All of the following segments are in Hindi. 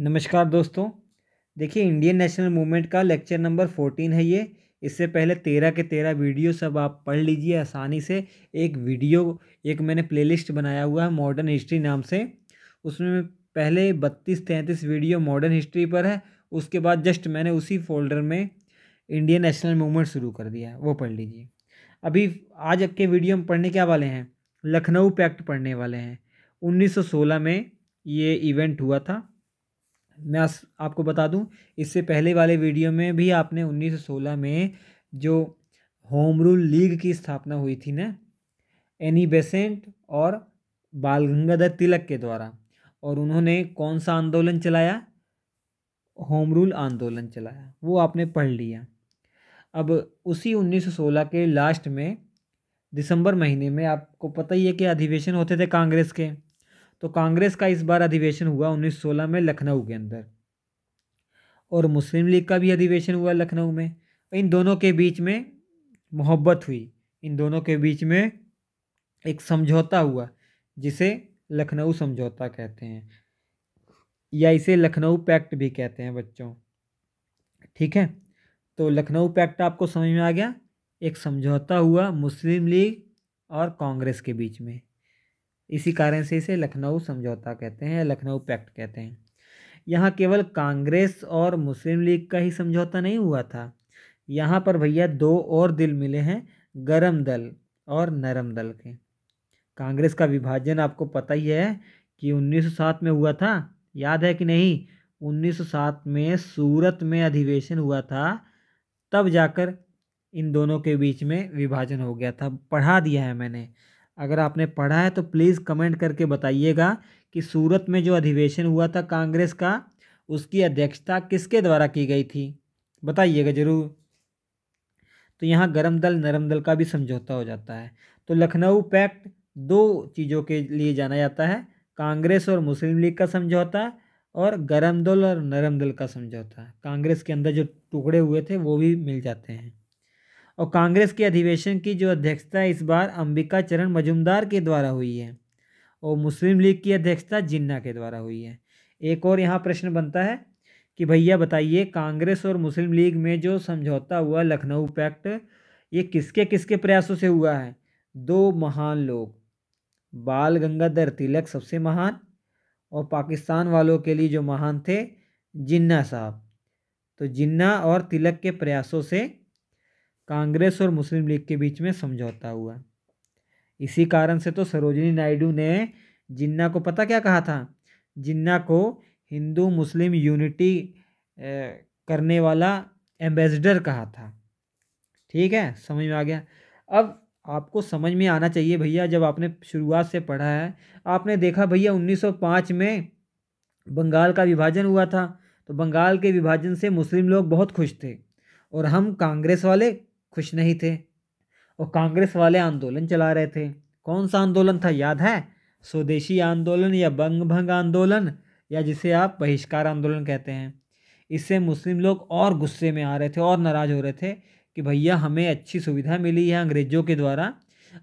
नमस्कार दोस्तों देखिए इंडियन नेशनल मूवमेंट का लेक्चर नंबर फोर्टीन है ये इससे पहले तेरह के तेरह वीडियो सब आप पढ़ लीजिए आसानी से एक वीडियो एक मैंने प्लेलिस्ट बनाया हुआ है मॉडर्न हिस्ट्री नाम से उसमें पहले बत्तीस तैंतीस वीडियो मॉडर्न हिस्ट्री पर है उसके बाद जस्ट मैंने उसी फोल्डर में इंडियन नेशनल मूवमेंट शुरू कर दिया है वो पढ़ लीजिए अभी आज के वीडियो हम पढ़ने क्या वाले हैं लखनऊ पैक्ट पढ़ने वाले हैं 1916 में ये इवेंट हुआ था मैं आपको बता दूं इससे पहले वाले वीडियो में भी आपने 1916 में जो होम रूल लीग की स्थापना हुई थी ना एनी बेसेंट और बाल गंगाधर तिलक के द्वारा और उन्होंने कौन सा आंदोलन चलाया होम रूल आंदोलन चलाया वो आपने पढ़ लिया अब उसी 1916 के लास्ट में दिसंबर महीने में आपको पता ही है कि अधिवेशन होते थे कांग्रेस के तो कांग्रेस का इस बार अधिवेशन हुआ 1916 में लखनऊ के अंदर और मुस्लिम लीग का भी अधिवेशन हुआ लखनऊ में इन दोनों के बीच में मोहब्बत हुई इन दोनों के बीच में एक समझौता हुआ जिसे लखनऊ समझौता कहते हैं या इसे लखनऊ पैक्ट भी कहते हैं बच्चों ठीक है तो लखनऊ पैक्ट आपको समझ में आ गया एक समझौता हुआ मुस्लिम लीग और कांग्रेस के बीच में इसी कारण से इसे लखनऊ समझौता कहते हैं लखनऊ पैक्ट कहते हैं यहाँ केवल कांग्रेस और मुस्लिम लीग का ही समझौता नहीं हुआ था यहाँ पर भैया दो और दिल मिले हैं गरम दल और नरम दल के कांग्रेस का विभाजन आपको पता ही है कि 1907 में हुआ था याद है कि नहीं 1907 में सूरत में अधिवेशन हुआ था तब जाकर इन दोनों के बीच में विभाजन हो गया था पढ़ा दिया है मैंने अगर आपने पढ़ा है तो प्लीज़ कमेंट करके बताइएगा कि सूरत में जो अधिवेशन हुआ था कांग्रेस का उसकी अध्यक्षता किसके द्वारा की गई थी बताइएगा ज़रूर तो यहाँ गर्म दल नरम दल का भी समझौता हो जाता है तो लखनऊ पैक्ट दो चीज़ों के लिए जाना जाता है कांग्रेस और मुस्लिम लीग का समझौता और गर्म दल और नरम दल का समझौता कांग्रेस के अंदर जो टुकड़े हुए थे वो भी मिल जाते हैं और कांग्रेस के अधिवेशन की जो अध्यक्षता इस बार अंबिका चरण मजुमदार के द्वारा हुई है और मुस्लिम लीग की अध्यक्षता जिन्ना के द्वारा हुई है एक और यहाँ प्रश्न बनता है कि भैया बताइए कांग्रेस और मुस्लिम लीग में जो समझौता हुआ लखनऊ पैक्ट ये किसके किसके प्रयासों से हुआ है दो महान लोग बाल गंगाधर तिलक सबसे महान और पाकिस्तान वालों के लिए जो महान थे जिन्ना साहब तो जिन्ना और तिलक के प्रयासों से कांग्रेस और मुस्लिम लीग के बीच में समझौता हुआ इसी कारण से तो सरोजनी नायडू ने जिन्ना को पता क्या कहा था जिन्ना को हिंदू मुस्लिम यूनिटी करने वाला एम्बेसडर कहा था ठीक है समझ में आ गया अब आपको समझ में आना चाहिए भैया जब आपने शुरुआत से पढ़ा है आपने देखा भैया 1905 में बंगाल का विभाजन हुआ था तो बंगाल के विभाजन से मुस्लिम लोग बहुत खुश थे और हम कांग्रेस वाले खुश नहीं थे और कांग्रेस वाले आंदोलन चला रहे थे कौन सा आंदोलन था याद है स्वदेशी आंदोलन या बंग भंग आंदोलन या जिसे आप बहिष्कार आंदोलन कहते हैं इससे मुस्लिम लोग और गुस्से में आ रहे थे और नाराज़ हो रहे थे कि भैया हमें अच्छी सुविधा मिली है अंग्रेज़ों के द्वारा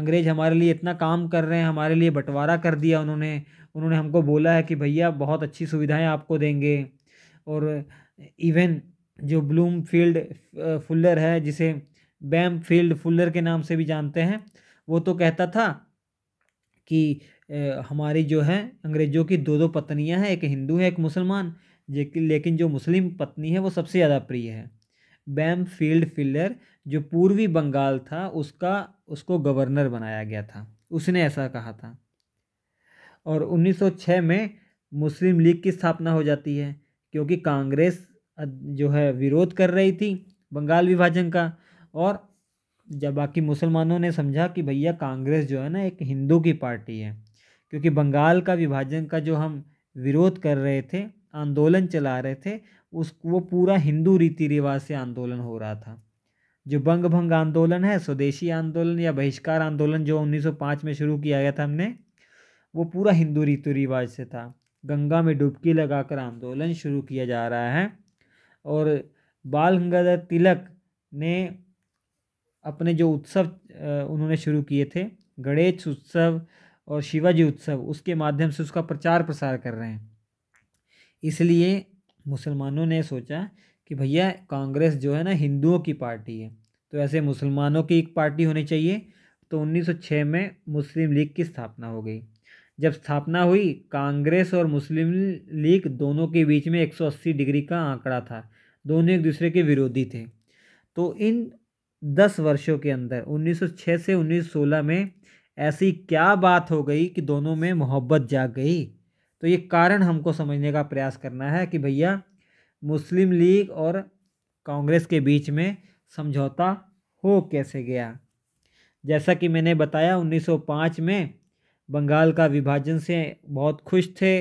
अंग्रेज़ हमारे लिए इतना काम कर रहे हैं हमारे लिए बंटवारा कर दिया उन्होंने उन्होंने हमको बोला है कि भैया बहुत अच्छी सुविधाएं आपको देंगे और इवन जो ब्लूम फील्ड फुल्लर है जिसे बैम फील्ड फुलर के नाम से भी जानते हैं वो तो कहता था कि हमारी जो है अंग्रेज़ों की दो दो पत्नियां हैं एक हिंदू है एक मुसलमान लेकिन जो मुस्लिम पत्नी है वो सबसे ज़्यादा प्रिय है बैम फील्ड फिलर जो पूर्वी बंगाल था उसका उसको गवर्नर बनाया गया था उसने ऐसा कहा था और 1906 में मुस्लिम लीग की स्थापना हो जाती है क्योंकि कांग्रेस जो है विरोध कर रही थी बंगाल विभाजन का और जब बाकी मुसलमानों ने समझा कि भैया कांग्रेस जो है ना एक हिंदू की पार्टी है क्योंकि बंगाल का विभाजन का जो हम विरोध कर रहे थे आंदोलन चला रहे थे उस वो पूरा हिंदू रीति रिवाज से आंदोलन हो रहा था जो बंग भंग आंदोलन है स्वदेशी आंदोलन या बहिष्कार आंदोलन जो 1905 में शुरू किया गया था हमने वो पूरा हिंदू रीति रिवाज से था गंगा में डुबकी लगाकर आंदोलन शुरू किया जा रहा है और बाल गंगाधर तिलक ने अपने जो उत्सव उन्होंने शुरू किए थे गणेश उत्सव और शिवाजी उत्सव उसके माध्यम से उसका प्रचार प्रसार कर रहे हैं इसलिए मुसलमानों ने सोचा कि भैया कांग्रेस जो है ना हिंदुओं की पार्टी है तो ऐसे मुसलमानों की एक पार्टी होनी चाहिए तो 1906 में मुस्लिम लीग की स्थापना हो गई जब स्थापना हुई कांग्रेस और मुस्लिम लीग दोनों के बीच में 180 डिग्री का आंकड़ा था दोनों एक दूसरे के विरोधी थे तो इन दस वर्षों के अंदर 1906 से 1916 में ऐसी क्या बात हो गई कि दोनों में मोहब्बत जाग गई तो ये कारण हमको समझने का प्रयास करना है कि भैया मुस्लिम लीग और कांग्रेस के बीच में समझौता हो कैसे गया जैसा कि मैंने बताया 1905 में बंगाल का विभाजन से बहुत खुश थे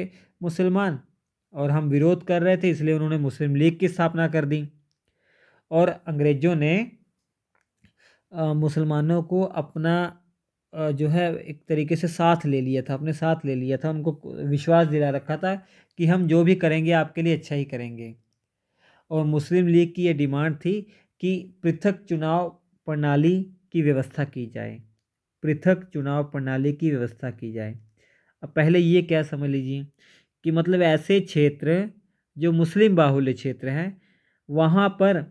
मुसलमान और हम विरोध कर रहे थे इसलिए उन्होंने मुस्लिम लीग की स्थापना कर दी और अंग्रेज़ों ने मुसलमानों को अपना जो है एक तरीके से साथ ले लिया था अपने साथ ले लिया था उनको विश्वास दिला रखा था कि हम जो भी करेंगे आपके लिए अच्छा ही करेंगे और मुस्लिम लीग की ये डिमांड थी कि पृथक चुनाव प्रणाली की व्यवस्था की जाए पृथक चुनाव प्रणाली की व्यवस्था की जाए अब पहले ये क्या समझ लीजिए कि मतलब ऐसे क्षेत्र जो मुस्लिम बाहुल्य क्षेत्र हैं वहाँ पर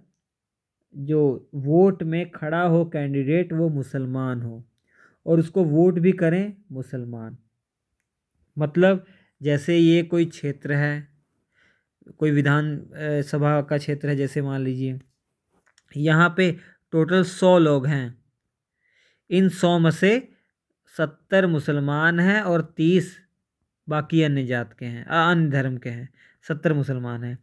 जो वोट में खड़ा हो कैंडिडेट वो मुसलमान हो और उसको वोट भी करें मुसलमान मतलब जैसे ये कोई क्षेत्र है कोई विधान सभा का क्षेत्र है जैसे मान लीजिए यहाँ पे टोटल सौ लोग हैं इन सौ में से सत्तर मुसलमान हैं और तीस बाकी अन्य जात के हैं अन्य धर्म के हैं सत्तर मुसलमान हैं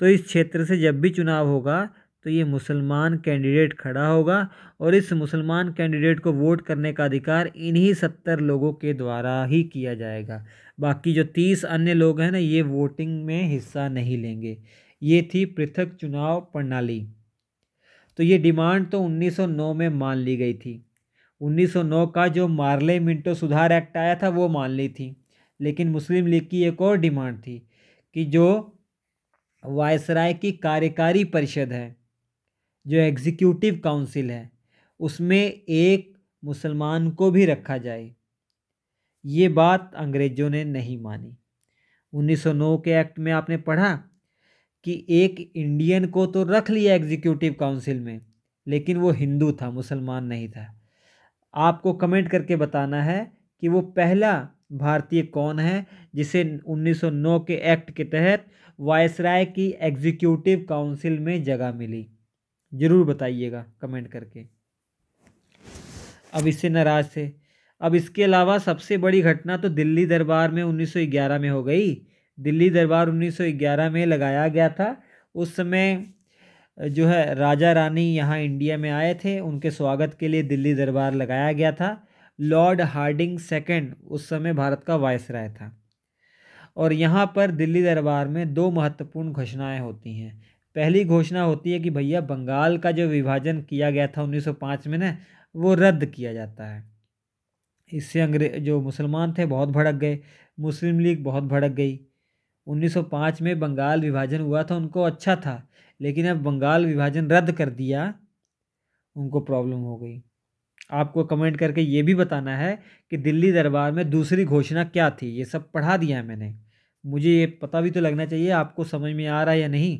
तो इस क्षेत्र से जब भी चुनाव होगा तो ये मुसलमान कैंडिडेट खड़ा होगा और इस मुसलमान कैंडिडेट को वोट करने का अधिकार इन्हीं सत्तर लोगों के द्वारा ही किया जाएगा बाकी जो तीस अन्य लोग हैं ना ये वोटिंग में हिस्सा नहीं लेंगे ये थी पृथक चुनाव प्रणाली तो ये डिमांड तो 1909 में मान ली गई थी 1909 का जो मार्ले मिंटो सुधार एक्ट आया था वो मान ली थी लेकिन मुस्लिम लीग की एक और डिमांड थी कि जो वायसराय की कार्यकारी परिषद है जो एग्ज़ीक्यूटिव काउंसिल है उसमें एक मुसलमान को भी रखा जाए ये बात अंग्रेज़ों ने नहीं मानी 1909 के एक्ट में आपने पढ़ा कि एक इंडियन को तो रख लिया एग्जीक्यूटिव काउंसिल में लेकिन वो हिंदू था मुसलमान नहीं था आपको कमेंट करके बताना है कि वो पहला भारतीय कौन है जिसे 1909 के एक्ट के तहत वायसराय की एग्जीक्यूटिव काउंसिल में जगह मिली ज़रूर बताइएगा कमेंट करके अब इससे नाराज़ थे अब इसके अलावा सबसे बड़ी घटना तो दिल्ली दरबार में 1911 में हो गई दिल्ली दरबार 1911 में लगाया गया था उस समय जो है राजा रानी यहाँ इंडिया में आए थे उनके स्वागत के लिए दिल्ली दरबार लगाया गया था लॉर्ड हार्डिंग सेकंड उस समय भारत का राय था और यहाँ पर दिल्ली दरबार में दो महत्वपूर्ण घोषणाएँ होती हैं पहली घोषणा होती है कि भैया बंगाल का जो विभाजन किया गया था 1905 में ना वो रद्द किया जाता है इससे अंग्रेज जो मुसलमान थे बहुत भड़क गए मुस्लिम लीग बहुत भड़क गई 1905 में बंगाल विभाजन हुआ था उनको अच्छा था लेकिन अब बंगाल विभाजन रद्द कर दिया उनको प्रॉब्लम हो गई आपको कमेंट करके ये भी बताना है कि दिल्ली दरबार में दूसरी घोषणा क्या थी ये सब पढ़ा दिया है मैंने मुझे ये पता भी तो लगना चाहिए आपको समझ में आ रहा है या नहीं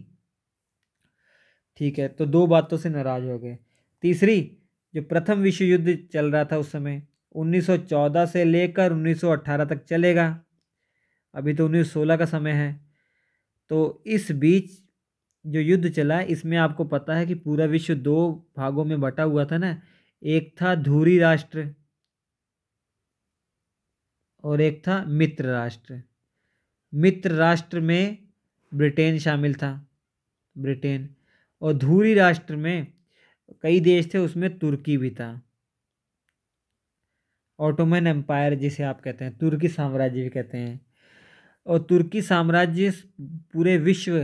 ठीक है तो दो बातों से नाराज हो गए तीसरी जो प्रथम विश्व युद्ध चल रहा था उस समय 1914 से लेकर 1918 तक चलेगा अभी तो 1916 का समय है तो इस बीच जो युद्ध चला है इसमें आपको पता है कि पूरा विश्व दो भागों में बटा हुआ था ना एक था धूरी राष्ट्र और एक था मित्र राष्ट्र मित्र राष्ट्र में ब्रिटेन शामिल था ब्रिटेन और धूरी राष्ट्र में कई देश थे उसमें तुर्की भी था ऑटोमन एम्पायर जिसे आप कहते हैं तुर्की साम्राज्य भी कहते हैं और तुर्की साम्राज्य पूरे विश्व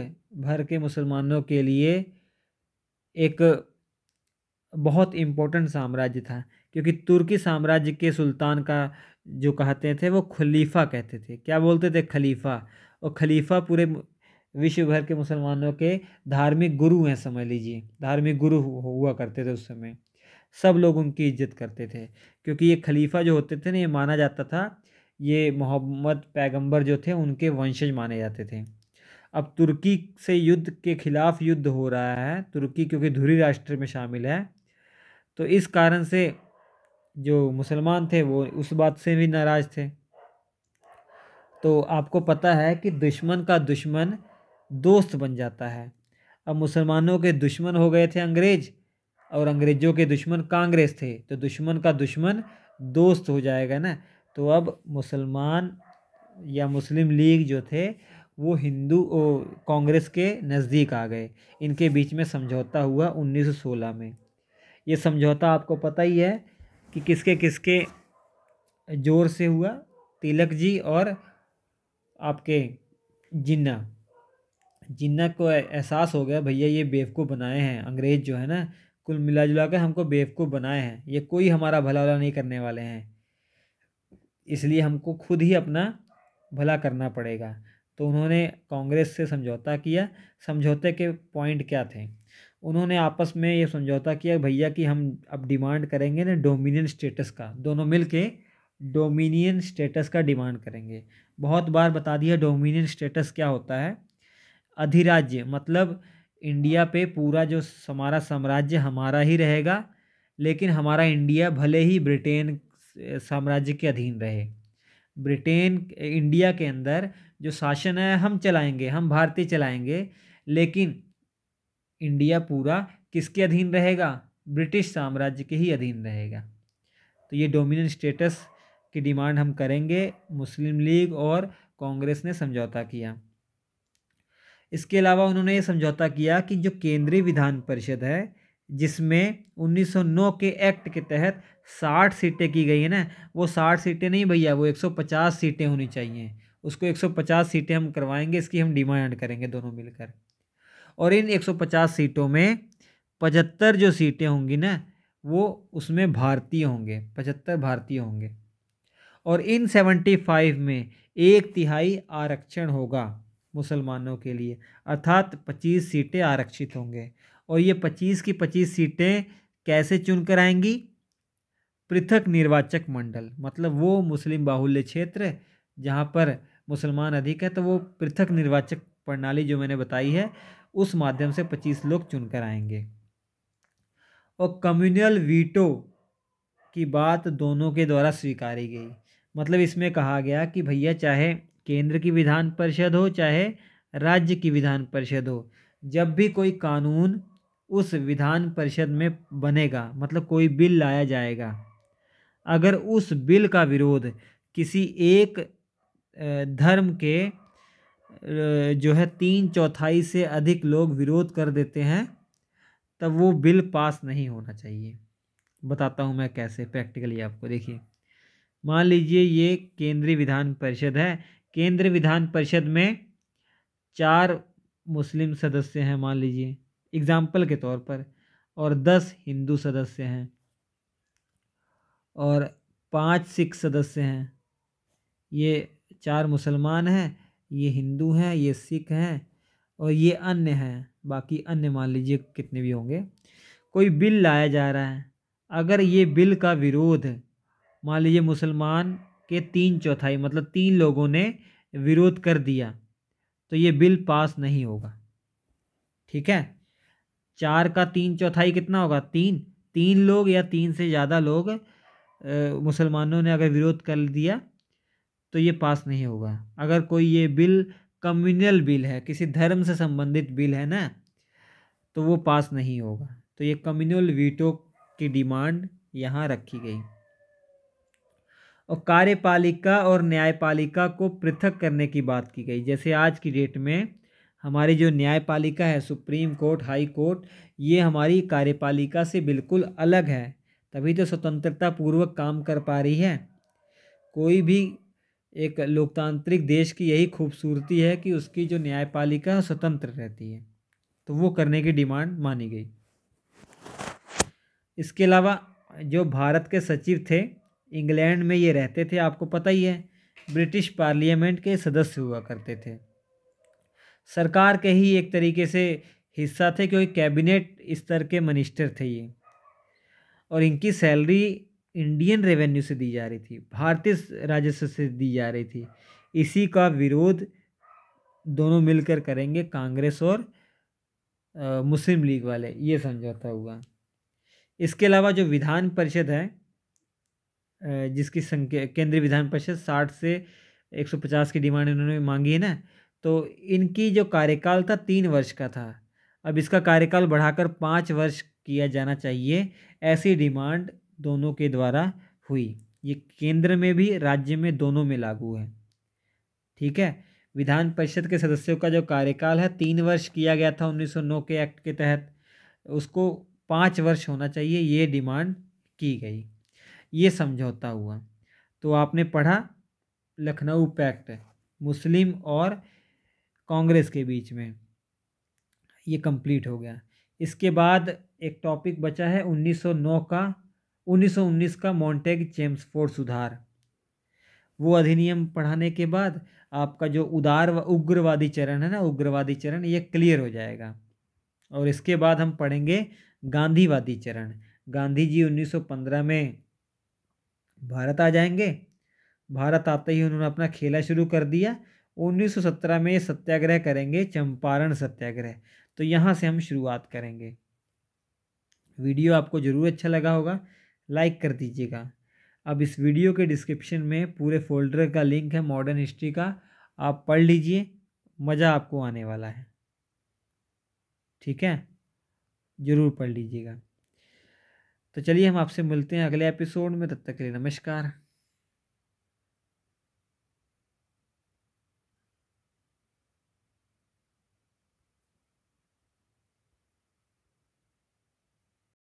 भर के मुसलमानों के लिए एक बहुत इम्पोर्टेंट साम्राज्य था क्योंकि तुर्की साम्राज्य के सुल्तान का जो कहते थे वो खलीफा कहते थे क्या बोलते थे खलीफा और खलीफा पूरे विश्व भर के मुसलमानों के धार्मिक गुरु हैं समझ लीजिए धार्मिक गुरु हुआ करते थे उस समय सब लोग उनकी इज्जत करते थे क्योंकि ये खलीफा जो होते थे ना ये माना जाता था ये मोहम्मद पैगंबर जो थे उनके वंशज माने जाते थे अब तुर्की से युद्ध के खिलाफ युद्ध हो रहा है तुर्की क्योंकि धुरी राष्ट्र में शामिल है तो इस कारण से जो मुसलमान थे वो उस बात से भी नाराज़ थे तो आपको पता है कि दुश्मन का दुश्मन दोस्त बन जाता है अब मुसलमानों के दुश्मन हो गए थे अंग्रेज और अंग्रेज़ों के दुश्मन कांग्रेस थे तो दुश्मन का दुश्मन दोस्त हो जाएगा ना तो अब मुसलमान या मुस्लिम लीग जो थे वो हिंदू कांग्रेस के नज़दीक आ गए इनके बीच में समझौता हुआ 1916 में ये समझौता आपको पता ही है कि किसके किसके जोर से हुआ तिलक जी और आपके जिन्ना जिन्ना को एहसास हो गया भैया ये बेवकूफ़ बनाए हैं अंग्रेज़ जो है ना कुल मिला जुला कर हमको बेवकूफ़ बनाए हैं ये कोई हमारा भला भला नहीं करने वाले हैं इसलिए हमको खुद ही अपना भला करना पड़ेगा तो उन्होंने कांग्रेस से समझौता किया समझौते के पॉइंट क्या थे उन्होंने आपस में ये समझौता किया भैया कि हम अब डिमांड करेंगे ना डोमिनियन स्टेटस का दोनों मिल के डोमिनियन स्टेटस का डिमांड करेंगे बहुत बार बता दिया डोमिनियन स्टेटस क्या होता है अधिराज्य मतलब इंडिया पे पूरा जो हमारा साम्राज्य हमारा ही रहेगा लेकिन हमारा इंडिया भले ही ब्रिटेन साम्राज्य के अधीन रहे ब्रिटेन इंडिया के अंदर जो शासन है हम चलाएंगे हम भारतीय चलाएंगे लेकिन इंडिया पूरा किसके अधीन रहेगा ब्रिटिश साम्राज्य के ही अधीन रहेगा तो ये डोमिनियन स्टेटस की डिमांड हम करेंगे मुस्लिम लीग और कांग्रेस ने समझौता किया इसके अलावा उन्होंने ये समझौता किया कि जो केंद्रीय विधान परिषद है जिसमें 1909 के एक्ट के तहत 60 सीटें की गई है ना वो 60 सीटें नहीं भैया वो 150 सीटें होनी चाहिए उसको 150 सीटें हम करवाएंगे इसकी हम डिमांड करेंगे दोनों मिलकर और इन 150 सीटों में पचहत्तर जो सीटें होंगी ना वो उसमें भारतीय होंगे पचहत्तर भारतीय होंगे और इन सेवेंटी में एक तिहाई आरक्षण होगा मुसलमानों के लिए अर्थात पच्चीस सीटें आरक्षित होंगे और ये पच्चीस की पच्चीस सीटें कैसे चुन कर आएंगी पृथक निर्वाचक मंडल मतलब वो मुस्लिम बाहुल्य क्षेत्र जहाँ पर मुसलमान अधिक है तो वो पृथक निर्वाचक प्रणाली जो मैंने बताई है उस माध्यम से पच्चीस लोग चुनकर आएंगे और कम्युनल वीटो की बात दोनों के द्वारा स्वीकारी गई मतलब इसमें कहा गया कि भैया चाहे केंद्र की विधान परिषद हो चाहे राज्य की विधान परिषद हो जब भी कोई कानून उस विधान परिषद में बनेगा मतलब कोई बिल लाया जाएगा अगर उस बिल का विरोध किसी एक धर्म के जो है तीन चौथाई से अधिक लोग विरोध कर देते हैं तब वो बिल पास नहीं होना चाहिए बताता हूँ मैं कैसे प्रैक्टिकली आपको देखिए मान लीजिए ये केंद्रीय विधान परिषद है केंद्र विधान परिषद में चार मुस्लिम सदस्य हैं मान लीजिए एग्ज़ाम्पल के तौर पर और दस हिंदू सदस्य हैं और पांच सिख सदस्य हैं ये चार मुसलमान हैं ये हिंदू हैं ये सिख हैं और ये अन्य हैं बाकी अन्य मान लीजिए कितने भी होंगे कोई बिल लाया जा रहा है अगर ये बिल का विरोध मान लीजिए मुसलमान के तीन चौथाई मतलब तीन लोगों ने विरोध कर दिया तो ये बिल पास नहीं होगा ठीक है चार का तीन चौथाई कितना होगा तीन तीन लोग या तीन से ज़्यादा लोग मुसलमानों ने अगर विरोध कर दिया तो ये पास नहीं होगा अगर कोई ये बिल कम्युनल बिल है किसी धर्म से संबंधित बिल है ना तो वो पास नहीं होगा तो ये कम्युनल वीटो की डिमांड यहाँ रखी गई और कार्यपालिका और न्यायपालिका को पृथक करने की बात की गई जैसे आज की डेट में हमारी जो न्यायपालिका है सुप्रीम कोर्ट हाई कोर्ट ये हमारी कार्यपालिका से बिल्कुल अलग है तभी तो स्वतंत्रता पूर्वक काम कर पा रही है कोई भी एक लोकतांत्रिक देश की यही खूबसूरती है कि उसकी जो न्यायपालिका स्वतंत्र रहती है तो वो करने की डिमांड मानी गई इसके अलावा जो भारत के सचिव थे इंग्लैंड में ये रहते थे आपको पता ही है ब्रिटिश पार्लियामेंट के सदस्य हुआ करते थे सरकार के ही एक तरीके से हिस्सा थे क्योंकि कैबिनेट स्तर के मिनिस्टर थे ये और इनकी सैलरी इंडियन रेवेन्यू से दी जा रही थी भारतीय राजस्व से दी जा रही थी इसी का विरोध दोनों मिलकर करेंगे कांग्रेस और आ, मुस्लिम लीग वाले ये समझौता हुआ इसके अलावा जो विधान परिषद है जिसकी संख्या केंद्रीय विधान परिषद साठ से एक सौ पचास की डिमांड इन्होंने मांगी है ना तो इनकी जो कार्यकाल था तीन वर्ष का था अब इसका कार्यकाल बढ़ाकर पाँच वर्ष किया जाना चाहिए ऐसी डिमांड दोनों के द्वारा हुई ये केंद्र में भी राज्य में दोनों में लागू है ठीक है विधान परिषद के सदस्यों का जो कार्यकाल है तीन वर्ष किया गया था 1909 के एक्ट के तहत उसको पाँच वर्ष होना चाहिए ये डिमांड की गई ये समझौता हुआ तो आपने पढ़ा लखनऊ पैक्ट मुस्लिम और कांग्रेस के बीच में ये कंप्लीट हो गया इसके बाद एक टॉपिक बचा है 1909 का 1919 का मॉन्टेग चेम्सफोर्ड सुधार वो अधिनियम पढ़ाने के बाद आपका जो उदार व उग्रवादी चरण है ना उग्रवादी चरण ये क्लियर हो जाएगा और इसके बाद हम पढ़ेंगे गांधीवादी चरण गांधी जी 1915 में भारत आ जाएंगे भारत आते ही उन्होंने अपना खेला शुरू कर दिया 1917 में सत्याग्रह करेंगे चंपारण सत्याग्रह तो यहाँ से हम शुरुआत करेंगे वीडियो आपको ज़रूर अच्छा लगा होगा लाइक कर दीजिएगा अब इस वीडियो के डिस्क्रिप्शन में पूरे फोल्डर का लिंक है मॉडर्न हिस्ट्री का आप पढ़ लीजिए मज़ा आपको आने वाला है ठीक है ज़रूर पढ़ लीजिएगा तो चलिए हम आपसे मिलते हैं अगले एपिसोड में तब तक के लिए नमस्कार